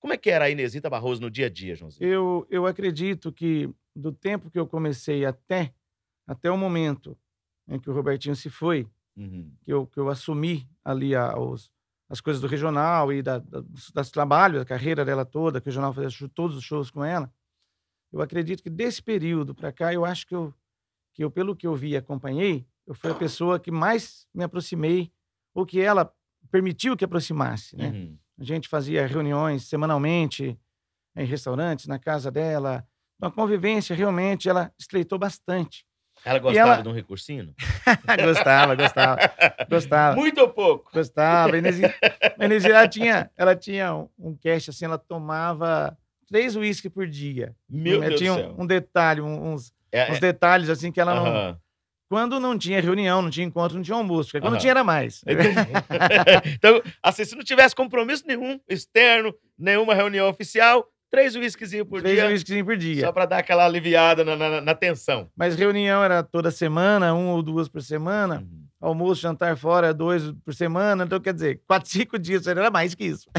Como é que era a Inesita Barroso no dia a dia, Joãozinho? Eu, eu acredito que do tempo que eu comecei até, até o momento em que o Robertinho se foi, uhum. que, eu, que eu assumi ali a, os, as coisas do regional e da, da, das trabalhos, a carreira dela toda, que o jornal fazia todos os shows com ela, eu acredito que desse período para cá, eu acho que eu, que eu, pelo que eu vi e acompanhei, eu fui a pessoa que mais me aproximei, ou que ela permitiu que aproximasse, né? Uhum. A gente fazia reuniões semanalmente em restaurantes, na casa dela. uma então, convivência realmente ela estreitou bastante. Ela gostava ela... de um recursino? gostava, gostava, gostava. Muito ou pouco? Gostava. A ela tinha, ela tinha um, cash assim, ela tomava três uísques por dia. Meu ela Deus tinha um, um detalhe, uns, é, uns é. detalhes assim que ela não quando não tinha reunião, não tinha encontro, não tinha almoço. Quando uhum. tinha, era mais. então, assim, se não tivesse compromisso nenhum externo, nenhuma reunião oficial, três whiskyzinhos por três dia. Três whiskyzinhos por dia. Só para dar aquela aliviada na, na, na, tensão. Mas reunião era toda semana, um ou duas por semana. Uhum. Almoço, jantar fora, dois por semana. Então, quer dizer, quatro, cinco dias, era mais que isso.